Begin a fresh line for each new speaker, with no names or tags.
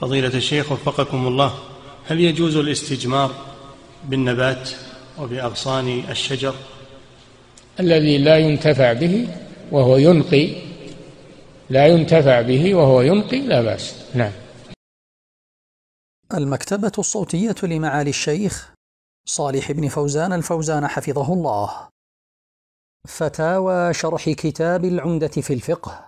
فضيلة الشيخ وفقكم الله هل يجوز الاستجمار بالنبات وبأغصان الشجر
الذي لا ينتفع به
وهو ينقي لا ينتفع به وهو ينقي لا بأس نعم
المكتبة الصوتية لمعالي الشيخ صالح بن فوزان الفوزان حفظه الله فتاوى شرح كتاب العمدة في الفقه